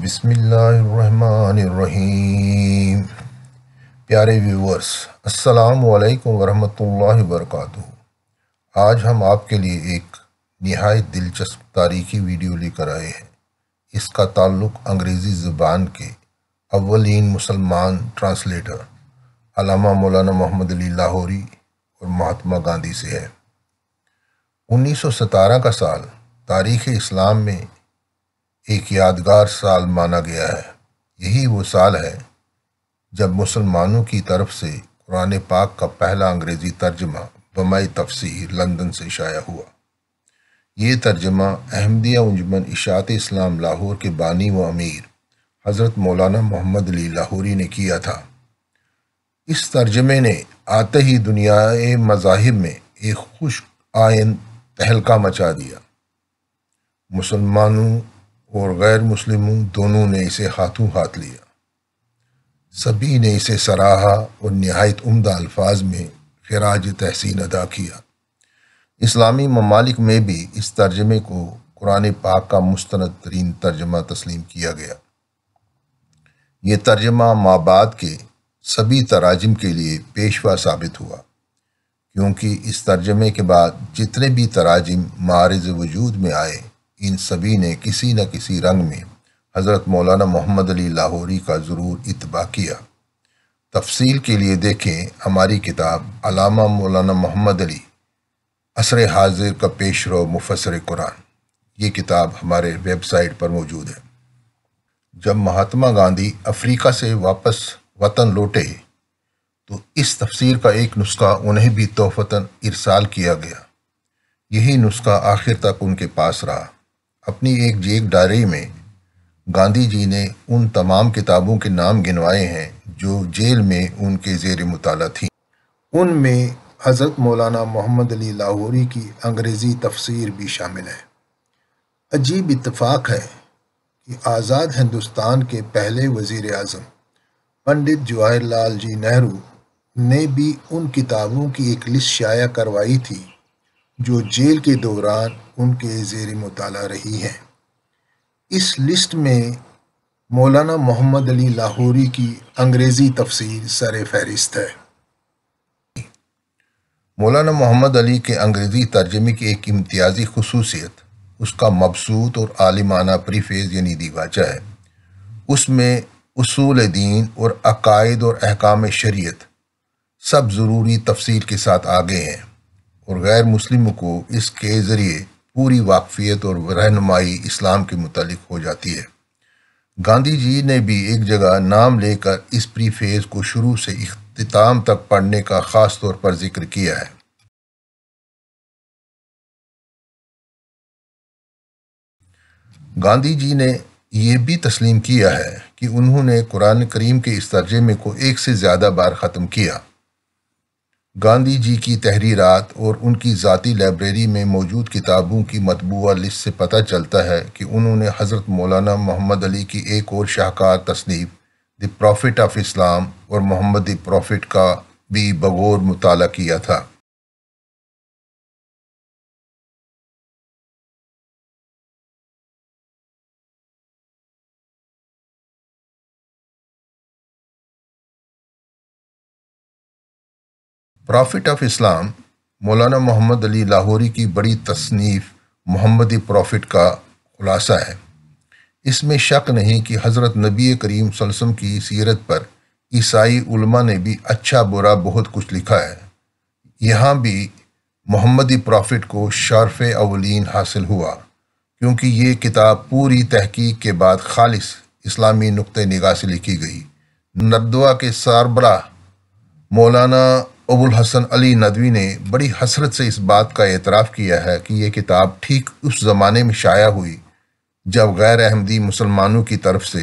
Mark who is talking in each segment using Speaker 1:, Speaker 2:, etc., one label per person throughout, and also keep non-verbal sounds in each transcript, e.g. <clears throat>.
Speaker 1: बिसमीम प्यारे व्यूवर्स अस्सलाम वालेकुम वरहमतुल्लाहि वबरकातुहू आज हम आपके लिए एक नहायत दिलचस्प तारीखी वीडियो लेकर आए हैं इसका ताल्लुक अंग्रेज़ी ज़बान के अवलिन मुसलमान ट्रांसलेटर अलामा मौलाना मोहम्मद अली लाहौरी और महात्मा गांधी से है उन्नीस का साल तारीख़ इस्लाम में एक यादगार साल माना गया है यही वो साल है जब मुसलमानों की तरफ से कुरान पाक का पहला अंग्रेज़ी तर्जमा बमाई तफसीर लंदन से शाया हुआ ये तर्जमा अहमदिया उजमन इशात इस्लाम लाहौर के बानी व अमीर हज़रत मौलाना मोहम्मद अली लाहौरी ने किया था इस तर्जमे ने आते ही दुनिया मजाहिब में एक खुश आयन तहलका मचा दिया मुसलमानों और गैर मुस्लिमों दोनों ने इसे हाथों हाथ लिया सभी ने इसे सराहा और नहायत उम्दा अल्फाज में खराज तहसीन अदा किया इस्लामी ममालिक में भी इस तर्जमे को कुरान पाक का मुस्ंद तरीन तर्जमा तस्लीम किया गया ये तर्जमा माबाद के सभी तराजम के लिए पेशवा साबित हुआ क्योंकि इस तर्जमे के बाद जितने भी तराजम मारज वजूद में आए इन सभी ने किसी न किसी रंग में हज़रत मौलाना मोहम्मद अली लाहौरी का ज़रूर इतबा किया तफसील के लिए देखें हमारी किताब अलामा मौलाना मोहम्मद अली असर हाजिर का पेश रो मुफसर कुरान ये किताब हमारे वेबसाइट पर मौजूद है जब महात्मा गांधी अफ्रीका से वापस वतन लौटे तो इस तफसीर का एक नुस्खा उन्हें भी तोहफता इरसाल किया गया यही नुस्खा आखिर तक उनके पास रहा अपनी एक जेब डायरी में गांधी जी ने उन तमाम किताबों के नाम गिनवाए हैं जो जेल में उनके जेर मुताल थी उनमें हज़रत मौलाना मोहम्मद अली लाहौरी की अंग्रेज़ी तफसीर भी शामिल है अजीब इतफाक़ है कि आज़ाद हिंदुस्तान के पहले वजीर अजम पंडित जवाहरलाल जी नेहरू ने भी उन किताबों की एक लिस्ट शाया करवाई थी जो जेल के दौरान उनके जेर मताल रही हैं इस लिस्ट में मौलाना मोहम्मद अली लाहौरी की अंग्रेज़ी तफसीर सर फहरिस्त है मौलाना मोहम्मद अली के अंग्रेज़ी तर्जमे की एक इम्तियाज़ी खसूसियत उसका मबसूत और आलिमाना प्रीफेज यानी दीवाचा है उसमें उसूल दीन और अकायद और अहकाम शरीयत सब ज़रूरी तफसील के साथ आगे हैं और गैर मुस्लिमों को इसके ज़रिए पूरी वाकफियत और रहनुमाई इस्लाम के मुतालिक हो जाती है गांधी जी ने भी एक जगह नाम लेकर इस प्रीफेज को शुरू से अख्ताम
Speaker 2: तक पढ़ने का ख़ास तौर पर जिक्र किया है गांधी जी ने यह भी
Speaker 1: तस्लीम किया है कि उन्होंने कुरान करीम के इस में को एक से ज़्यादा बार ख़त्म किया गांधी जी की तहरीरात और उनकी ज़ाती लाइब्रेरी में मौजूद किताबों की मतबूा लिस्ट से पता चलता है कि उन्होंने हज़रत मौलाना मोहम्मद अली की एक और शाहकार तसनीफ द प्रॉफिट ऑफ इस्लाम और मोहम्मद द प्रॉफिट का
Speaker 2: भी बगौर मुताल किया था प्रॉफिट ऑफ इस्लाम मौलाना मोहम्मद अली लाहौरी की बड़ी
Speaker 1: तसनीफ़ मोहम्मदी प्रॉफिट का खुलासा है इसमें शक नहीं कि हज़रत नबी करीम सलसम की सीरत पर ईसाई उलमा ने भी अच्छा बुरा बहुत कुछ लिखा है यहाँ भी मोहम्मदी प्रॉफिट को शर्फ अवलिन हासिल हुआ क्योंकि ये किताब पूरी तहकीक के बाद खालिस इस्लामी नुक़ निगाह से लिखी गई नदवा के सरबरा मौलाना अबुल हसन अली नदवी ने बड़ी हसरत से इस बात का एतराफ़ किया है कि यह किताब ठीक उस ज़माने में शाया हुई जब गैर अहमदी मुसलमानों की तरफ से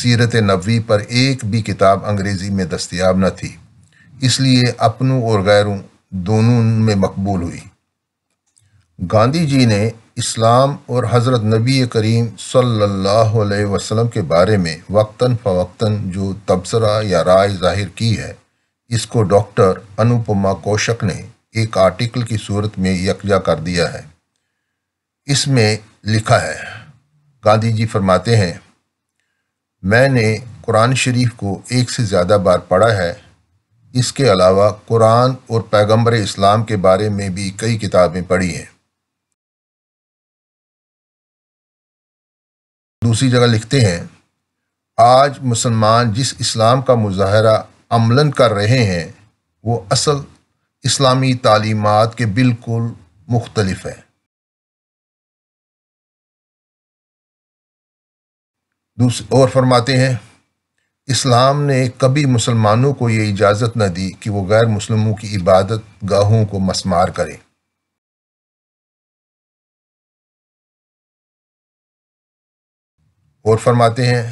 Speaker 1: सीरत नबी पर एक भी किताब अंग्रेज़ी में दस्तियाब न थी इसलिए अपनों और गैरों दोनों में मकबूल हुई गांधी जी ने इस्लाम और हज़रत नबी करीम सल्लल्लाहु अलैहि वसल्लम के बारे में वक्ता फवक्तन जो तबसरा या राय जाहिर की है इसको डॉक्टर अनुपमा कौशक ने एक आर्टिकल की सूरत में यकजा कर दिया है इसमें लिखा है गांधी जी फरमाते हैं मैंने कुरान शरीफ को एक से ज़्यादा बार पढ़ा है इसके
Speaker 2: अलावा कुरान और पैगंबर इस्लाम के बारे में भी कई किताबें पढ़ी हैं दूसरी जगह लिखते हैं आज मुसलमान जिस इस्लाम का मुजाहरा अमलन कर रहे हैं वो असल इस्लामी तालीमत के बिल्कुल मुख्तलफ है और फरमाते हैं इस्लाम ने कभी मुसलमानों को ये इजाज़त न दी कि वो गैर मुसलमों की इबादत गाहों को मसमार करें और फरमाते हैं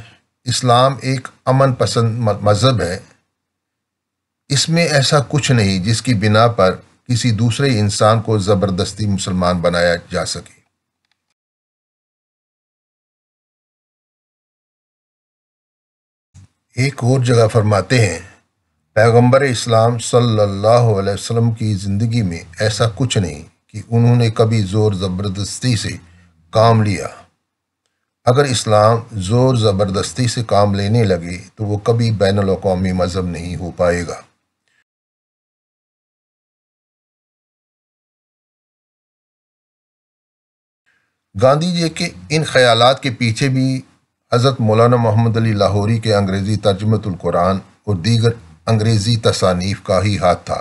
Speaker 2: इस्लाम एक अमन पसंद मज़हब है इसमें ऐसा कुछ नहीं जिसकी बिना पर किसी दूसरे इंसान को ज़बरदस्ती मुसलमान बनाया जा सके एक और जगह फरमाते हैं पैगंबर इस्लाम
Speaker 1: सल्लल्लाहु अलैहि वसल्लम की ज़िंदगी में ऐसा कुछ नहीं कि उन्होंने कभी ज़ोर ज़बरदस्ती से काम लिया अगर इस्लाम ज़ोर
Speaker 2: ज़बरदस्ती से काम लेने लगे तो वो कभी बैन अवी मज़हब नहीं हो पाएगा गांधी जी के इन ख्याल के पीछे भी हज़रत मौलाना
Speaker 1: मोहम्मद अली लाहौरी के अंग्रेज़ी तर्जमतुल्कुरान और दीगर अंग्रेज़ी तसानीफ का ही हाथ था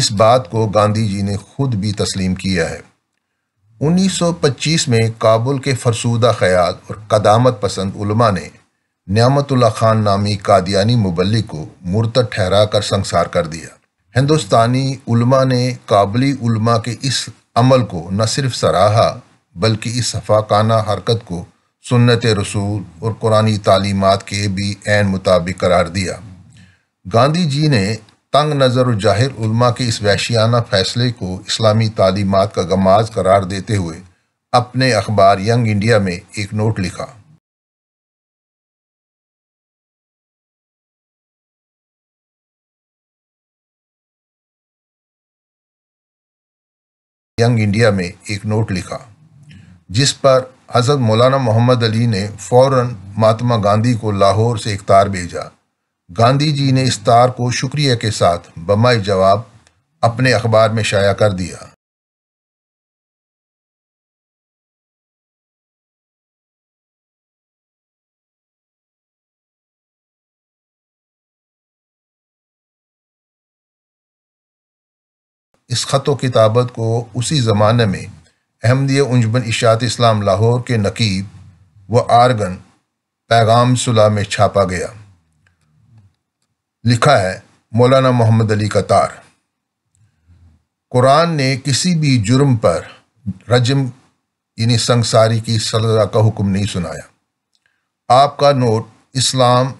Speaker 1: इस बात को गांधी जी ने खुद भी तस्लीम किया है 1925 में काबुल के फरसूदा ख्याल और कदामत पसंद उलमा ने न्यामतुल्ला खान नामी कादियानी मुबलिक को मुरत ठहरा कर संसार कर दिया हिंदुस्तानी उलमा ने काबली उलमा के इस अमल को न सिर्फ सराहा बल्कि इस सफाकाना हरकत को सुन्नत रसूल और कुरानी तालीमात के भी एन मुताबिक करार दिया गांधी जी ने तंग नज़र और जाहिर उल्मा के इस वैशियाना फैसले को इस्लामी तालीमत का गमाज करार
Speaker 2: देते हुए अपने अखबार यंग इंडिया में एक नोट लिखा यंग इंडिया में एक नोट लिखा जिस पर हज़रत मौलाना मोहम्मद अली ने फ़ौर महात्मा
Speaker 1: गांधी को लाहौर से एक तार भेजा गांधी जी ने इस तार को शुक्रिया के साथ
Speaker 2: बमाई जवाब अपने अखबार में शाया कर दिया इस ख़त किताबत को उसी ज़माने में
Speaker 1: अहमदी उंजमन इशात इस्लाम लाहौर के नकीब व आर्गन पैगाम सुलह में छापा गया लिखा है मौलाना मोहम्मद अली का तार कुरान ने किसी भी जुर्म पर रजम यानी संगसारी की सजा का हुक्म नहीं सुनाया आपका नोट इस्लाम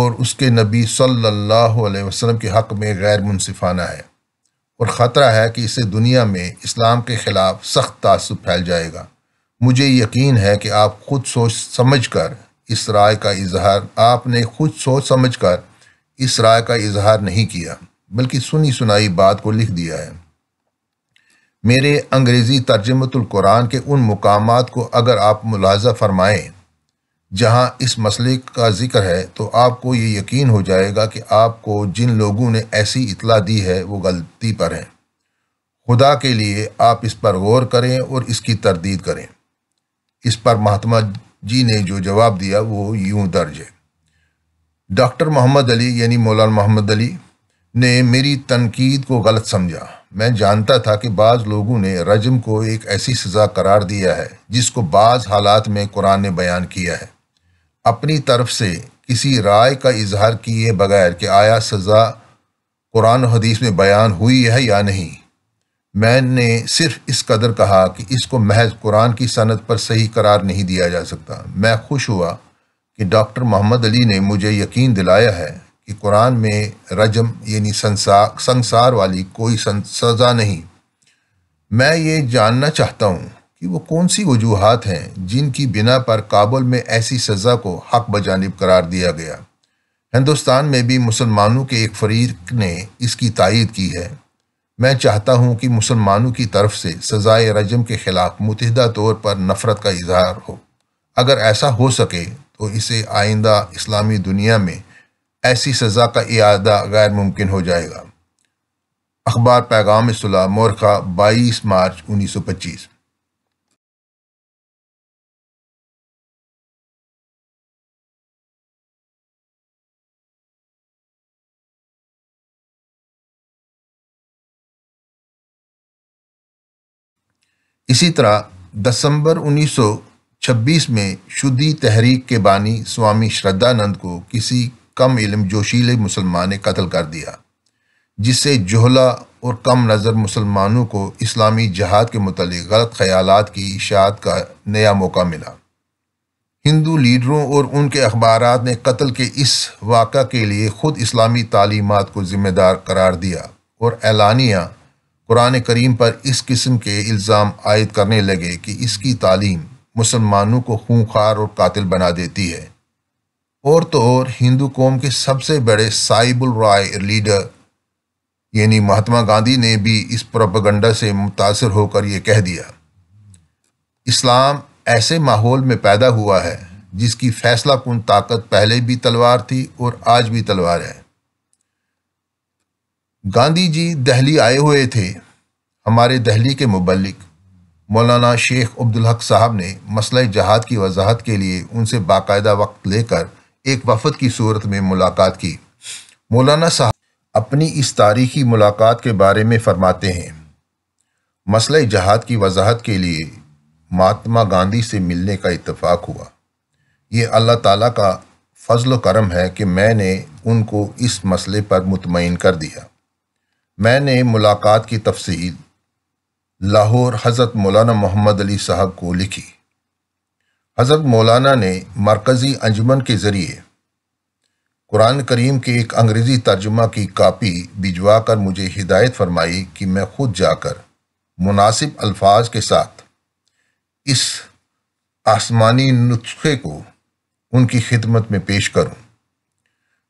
Speaker 1: और उसके नबी सल्लल्लाहु अलैहि वसल्लम के हक में गैर मुनसिफाना है और ख़तरा है कि इससे दुनिया में इस्लाम के ख़िलाफ़ सख्त तासब फैल जाएगा मुझे यकीन है कि आप खुद सोच समझ कर इस राय का इजहार आपने खुद सोच समझ कर इस राय का इजहार नहीं किया बल्कि सुनी सुनाई बात को लिख दिया है मेरे अंग्रेज़ी तर्जमतुल कुरान के उन मुकामात को अगर आप मुलाजा फरमाएं जहां इस मसले का जिक्र है तो आपको ये यकीन हो जाएगा कि आपको जिन लोगों ने ऐसी इतला दी है वो गलती पर हैं खुदा के लिए आप इस पर गौर करें और इसकी तरदीद करें इस पर महात्मा जी ने जो जवाब दिया वो यूं दर्ज है डॉक्टर मोहम्मद अली यानी मौलाना मोहम्मद अली ने मेरी तनकीद को गलत समझा मैं जानता था कि बाज़ लोगों ने रजम को एक ऐसी सज़ा करार दिया है जिसको बाज़ हालात में कुरान ने बयान किया है अपनी तरफ से किसी राय का इजहार किए बगैर कि आया सज़ा कुरान हदीस में बयान हुई है या नहीं मैंने सिर्फ इस कदर कहा कि इसको महज कुरान की सनत पर सही करार नहीं दिया जा सकता मैं खुश हुआ कि डॉक्टर मोहम्मद अली ने मुझे यकीन दिलाया है कि कुरान में रजम यानी संसार संसार वाली कोई सजा नहीं मैं ये जानना चाहता हूँ कि वो कौन सी वजूहत हैं जिनकी बिना पर काबुल में ऐसी सज़ा को हक बजानब करार दिया गया हिंदुस्तान में भी मुसलमानों के एक फरीक ने इसकी तायद की है मैं चाहता हूं कि मुसलमानों की तरफ से सज़ाए रजम के ख़िलाफ़ मुतहदा तौर पर नफ़रत का इजहार हो अगर ऐसा हो सके तो इसे आइंदा इस्लामी दुनिया में ऐसी सज़ा का इदा गैर मुमकिन हो जाएगा
Speaker 2: अखबार पैगाम सुलह मोरखा 22 मार्च 1925 इसी तरह दिसंबर 1926 में शुद्धि तहरीक के बानी
Speaker 1: स्वामी श्रद्धानंद को किसी कम इलम जोशीले मुसलमान ने कत्ल कर दिया जिससे जोहला और कम नज़र मुसलमानों को इस्लामी जहाद के मतलब गलत ख्याल की इशात का नया मौका मिला हिंदू लीडरों और उनके अखबार ने कत्ल के इस वाक़ा के लिए ख़ुद इस्लामी तालीमत को ज़िम्मेदार करार दिया और एलानिया कुरान करीम पर इस किस्म के इल्ज़ाम आयद करने लगे कि इसकी तालीम मुसलमानों को खूंखार और कातिल बना देती है और तो और हिंदू कौम के सबसे बड़े साइबुल राय लीडर यानी महात्मा गांधी ने भी इस प्रोपगंडा से मुतासर होकर यह कह दिया इस्लाम ऐसे माहौल में पैदा हुआ है जिसकी फैसला कन ताकत पहले भी तलवार थी और आज भी तलवार है गांधी जी दहली आए हुए थे हमारे दहली के मुबलिक मौलाना शेख अब्दुल हक साहब ने मसल़ जहाद की वजाहत के लिए उनसे बाकायदा वक्त लेकर एक वफद की सूरत में मुलाकात की मौलाना साहब अपनी इस तारीखी मुलाकात के बारे में फरमाते हैं मसल़ जहाद की वजाहत के लिए महात्मा गांधी से मिलने का इतफ़ाक़ हुआ ये अल्लाह ताला का फजल करम है कि मैंने उनको इस मसले पर मुतमिन कर दिया मैंने मुलाकात की तफसील लाहौर हज़रत मौलाना मोहम्मद अली साहब को लिखी हज़रत मौलाना ने मरकज़ी अंजमन के ज़रिए कुरान करीम के एक अंग्रेज़ी तर्जुमा की कापी भिजवा कर मुझे हिदायत फरमाई कि मैं खुद जाकर मुनासिब अल्फाज के साथ इस आसमानी नुस्खे को उनकी खिदमत में पेश करूँ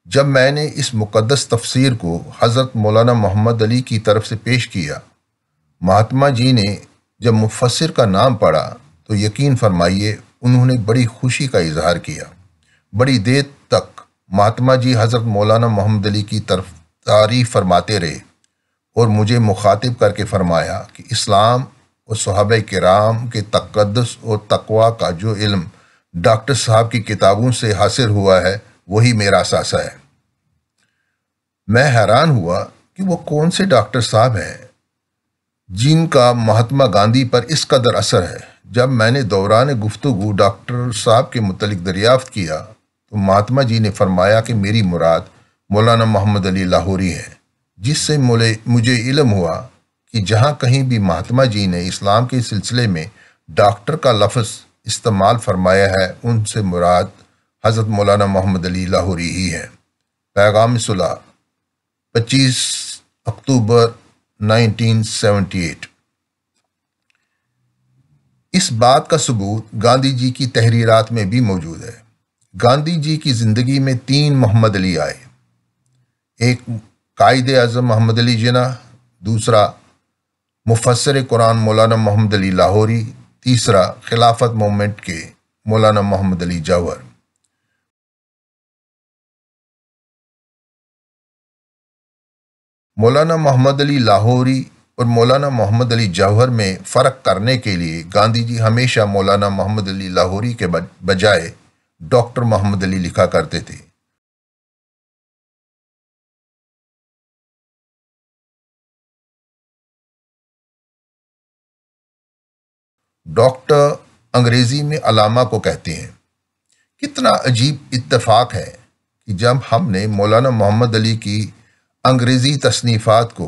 Speaker 1: जब मैंने इस मुकदस तफसीर को हज़रत मौलाना मोहम्मद अली की तरफ से पेश किया महात्मा जी ने जब मुफसर का नाम पढ़ा तो यकीन फरमाइए उन्होंने बड़ी खुशी का इजहार किया बड़ी देर तक महात्मा जी हज़रत मौलाना मोहम्मद अली की तरफ तारीफ फरमाते रहे और मुझे मुखातिब करके फरमाया कि इस्लाम और सहाब कराम के तकदस और तकवा का जो इल्म डॉक्टर साहब की किताबों से हासिल हुआ है वही मेरा सासा है मैं हैरान हुआ कि वो कौन से डॉक्टर साहब हैं जिनका महात्मा गांधी पर इस कदर असर है जब मैंने दौरान गुफ्तगु डॉक्टर साहब के मतलब दरियाफ्त किया तो महात्मा जी ने फरमाया कि मेरी मुराद मौलाना मोहम्मद अली लाहौरी है जिससे मुझे इलम हुआ कि जहाँ कहीं भी महात्मा जी ने इस्लाम के सिलसिले में डॉक्टर का लफ्ज़ इस्तेमाल फरमाया है उनसे मुराद हज़रत मौलाना मोहम्मद अली लाहौरी ही हैं पैगाम सुलह पच्चीस अक्टूबर 1978 इस बात का सबूत गांधी जी की तहरीरात में भी मौजूद है गांधी जी की ज़िंदगी में तीन मोहम्मद अली आए एक कायद अजम मोहम्मद अली जना दूसरा मुफसर कुरान मौलाना मोहम्मद अली लाहौरी
Speaker 2: तीसरा खिलाफत मोमेंट के मौलाना मोहम्मद अली जावर मौलाना मोहम्मद अली लाहौरी और मौलाना मोहम्मद अली जौहर में फ़र्क करने के लिए गांधी जी हमेशा मौलाना मोहम्मद अली लाहौरी के बजाय डॉक्टर मोहम्मद अली लिखा करते थे डॉक्टर अंग्रेज़ी में अलामा को कहते हैं कितना अजीब
Speaker 1: इत्तेफाक है कि जब हमने मौलाना मोहम्मद अली की अंग्रेज़ी तसनीफ़ात को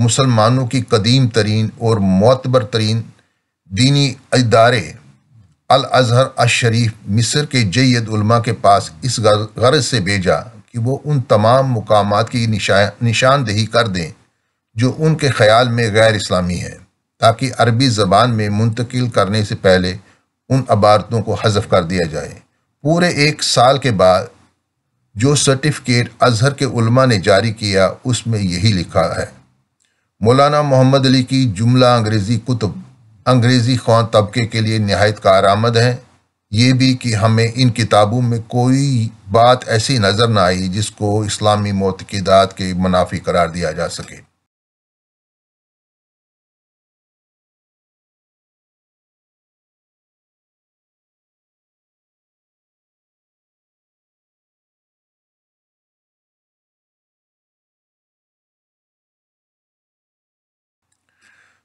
Speaker 1: मुसलमानों की कदीम तरीन और मतबर तरीन दीनी इदारे अल अज़हर अशरीफ मिस्र के जैद उलमा के पास इस गर्ज से भेजा कि वो उन तमाम मुकाम की निशा, निशानदेही कर दें जो उनके ख्याल में गैर इस्लामी है ताकि अरबी ज़बान में मुंतकिल करने से पहले उन अबारतों को हजफ कर दिया जाए पूरे एक साल के बाद जो सर्टिफिकेट अजहर के उलमा ने जारी किया उसमें यही लिखा है मौलाना मोहम्मद अली की जुमला अंग्रेज़ी कुतुब अंग्रेज़ी खान तबके के लिए नहायत का आरामद है ये भी कि हमें इन किताबों में कोई
Speaker 2: बात ऐसी नज़र ना आई जिसको इस्लामी मोतकदात के मुनाफी करार दिया जा सके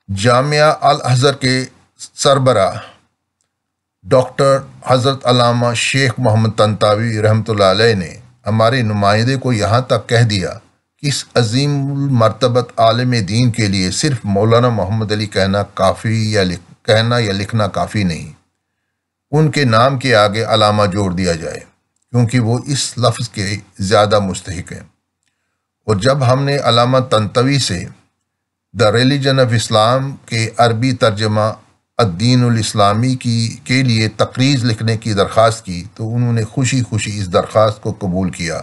Speaker 2: जामिया अल अज़हर के
Speaker 1: सरबरा डॉक्टर हज़रत अलामा शेख मोहम्मद तनतावी रहमत ने हमारे नुमाइंदे को यहाँ तक कह दिया कि इस अजीम मरतबत आलम दीन के लिए सिर्फ मौलाना मोहम्मद अली कहना काफ़ी या कहना या लिखना काफ़ी नहीं उनके नाम के आगे अलामा जोड़ दिया जाए क्योंकि वो इस लफ्ज़ के ज़्यादा मुस्तक हैं और जब हमने अलामा तनतवी से द रिलीजन ऑफ इस्लाम के अरबी तर्जमा अद्दीनस्लामी की के लिए तकरीज़ लिखने की दरख्वास्त की तो उन्होंने खुशी खुशी इस दरख्वास्त को कबूल किया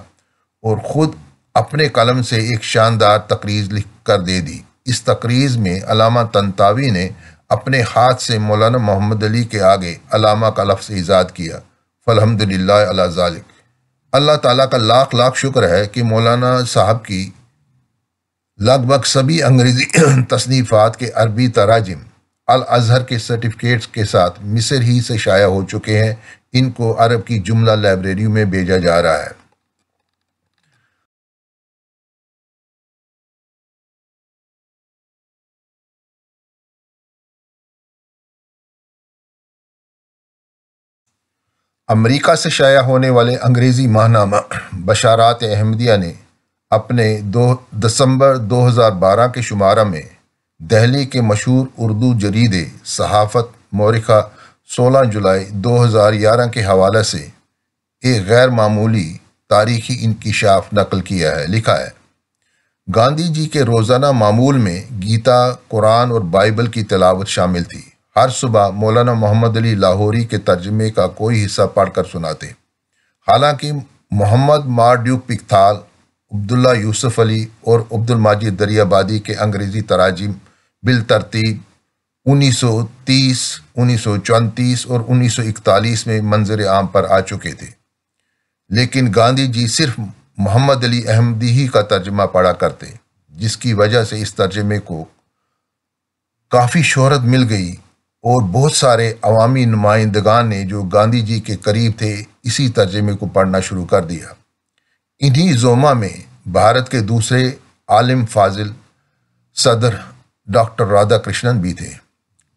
Speaker 1: और ख़ुद अपने कलम से एक शानदार तकरीज़ लिख कर दे दी इस तकरीज़ में अलामा तनतावी ने अपने हाथ से मौलाना मोहम्मद अली के आगे अलामा का लफ्स ईजाद किया फ़लहमदिल्ला अल्लाह ताला का लाख लाख शुक्र है कि मौलाना साहब की लगभग सभी अंग्रेजी <clears throat> तसनीफ़ात के अरबी तराजिम अल अजहर के सर्टिफिकेट्स के साथ मिसर ही से शाया हो चुके हैं इनको अरब की जुमला लाइब्रेरी में भेजा
Speaker 2: जा रहा है अमेरिका से शाया होने वाले
Speaker 1: अंग्रेज़ी माहनामा बशारात अहमदिया ने अपने दो दिसंबर 2012 के शुमारा में दहली के मशहूर उर्दू जरीदे सहाफ़त मौरखा 16 जुलाई 2011 के हवाले से एक गैर मामूली तारीखी इनकशाफ नकल किया है लिखा है गांधी जी के रोज़ाना मामूल में गीता कुरान और बाइबल की तलावत शामिल थी हर सुबह मौलाना मोहम्मद अली लाहौरी के तर्जमे का कोई हिस्सा पढ़कर सुनाते हालांकि मोहम्मद मार्ड्यू पिकथाल अब्दुल्ला यूसुफ अली और अब्दुल माजिद दरियाबादी के अंग्रेज़ी तराजिम बिल तरतीब 1930, 1934 और 1941 में मंजर आम पर आ चुके थे लेकिन गांधी जी सिर्फ मोहम्मद अली अहमदी ही का तर्जमा पढ़ा करते जिसकी वजह से इस तर्जमे को काफ़ी शहरत मिल गई और बहुत सारे अवामी नुमाइंदगान ने जो गांधी जी के करीब थे इसी तर्जमे को पढ़ना शुरू कर दिया इन्हीं जोमा में भारत के दूसरे आलिम फाजिल सदर डॉक्टर राधा कृष्णन भी थे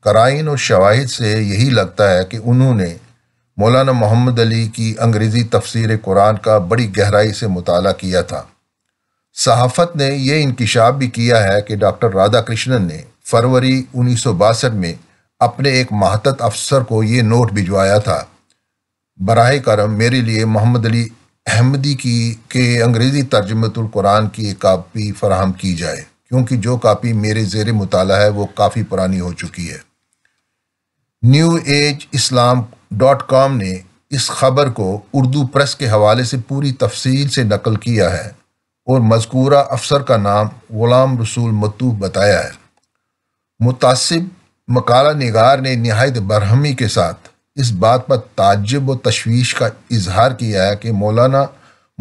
Speaker 1: कराइन और शवाहिद से यही लगता है कि उन्होंने मौलाना मोहम्मद अली की अंग्रेज़ी तफसीर कुरान का बड़ी गहराई से मुताल किया था सहाफ़त ने यह इंकशाफ भी किया है कि डॉक्टर राधा कृष्णन ने फरवरी उन्नीस में अपने एक माहतत अफसर को ये नोट भिजवाया था बरह करम मेरे लिए मोहम्मद अली अहमदी की के अंग्रेज़ी तर्जमतुल कुरान की एक कापी फराहम की जाए क्योंकि जो कापी मेरे ज़ेर मुताल है वो काफ़ी पुरानी हो चुकी है New Age Islam dot com ने इस खबर को उर्दू प्रेस के हवाले से पूरी तफसील से नकल किया है और मजकूरा अफसर का नाम ग़ुलाम रसूल मतूब बताया है मुतासिब मकाला निगार ने नहायत बरहमी के साथ इस बात पर ताजब व तशवीश का इजहार किया है कि मौलाना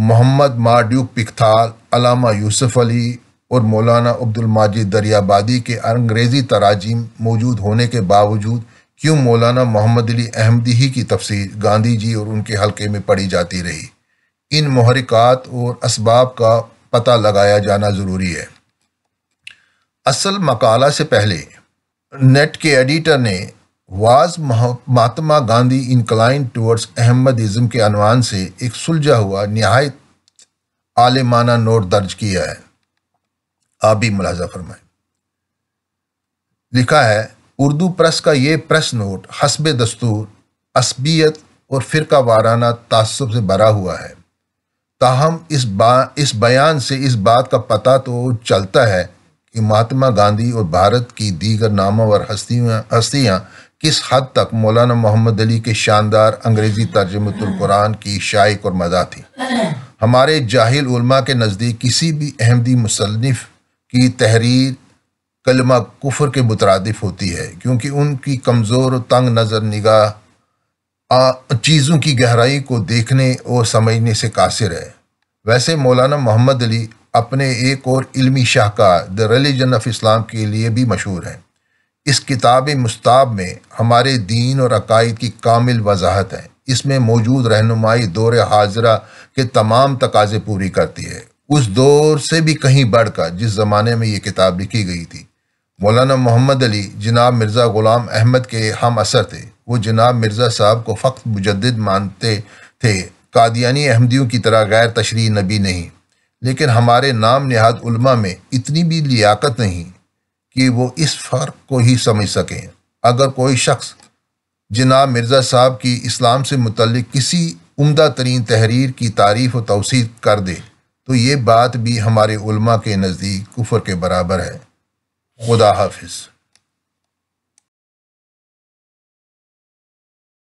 Speaker 1: मोहम्मद मार्ड्यू पिकथाल अलामा यूसुफ अली और मौलाना अब्दुलमाजिद दरियाबादी के अंग्रेज़ी तराजीम मौजूद होने के बावजूद क्यों मौलाना मोहम्मद अली अहमदी ही की तफसीर गांधी जी और उनके हलके में पढ़ी जाती रही इन महरिकात और इसबाब का पता लगाया जाना ज़रूरी है असल मकाला से पहले नेट के एडिटर ने was Mahatma Gandhi inclined towards Ahmadism के अनवान से एक सुलझा हुआ नहायत आलिमाना नोट दर्ज किया है आप भी मुलाजा फरमाए लिखा है उर्दू प्रेस का ये प्रेस नोट हसब दस्तूर असबियत और फ़िरका वाराना तसब से भरा हुआ है ताहम इस बा इस बयान से इस बात का पता तो चलता है कि महात्मा गांधी और भारत की दीगर और हस्तियाँ हस्तियाँ किस हद तक मौलाना मोहम्मद अली के शानदार अंग्रेज़ी तर्जमतुल्कुरान की शाइक और मदा थी हमारे जाहिल उलमा के नज़दीक किसी भी अहमदी मुसनफ़ की तहरीर कलमा कुफर के मुतरदफ होती है क्योंकि उनकी कमज़ोर तंग नज़र निगाह चीज़ों की गहराई को देखने और समझने से कासिर है वैसे मौलाना मोहम्मद अली अपने एक और इलमी शाहकार द रिलीजन ऑफ इस्लाम के लिए भी मशहूर हैं इस किताब मुस्ताब में हमारे दीन और अकायद की कामिल वजाहत है इसमें मौजूद रहनुमाई दौर हाजरा के तमाम तकाजे पूरी करती है उस दौर से भी कहीं बढ़कर जिस ज़माने में ये किताब लिखी गई थी मौलाना मोहम्मद अली जनाब मिर्ज़ा ग़ुलाम अहमद के हम असर थे वो जनाब मिर्ज़ा साहब को फ़क्त मुजद मानते थे कादियानी अहमदियों की तरह गैर तशरी नबी नहीं लेकिन हमारे नाम नहाद में इतनी भी लियाकत नहीं कि वो इस फ़र्क को ही समझ सकें अगर कोई शख्स जनाब मिर्ज़ा साहब की इस्लाम से मुतलिक किसी उम्दा तरीन तहरीर की तारीफ़ व तोसी कर दे तो ये बात भी हमारे उल्मा के नज़दीक कुफर के
Speaker 2: बराबर है खुदा हाफिज़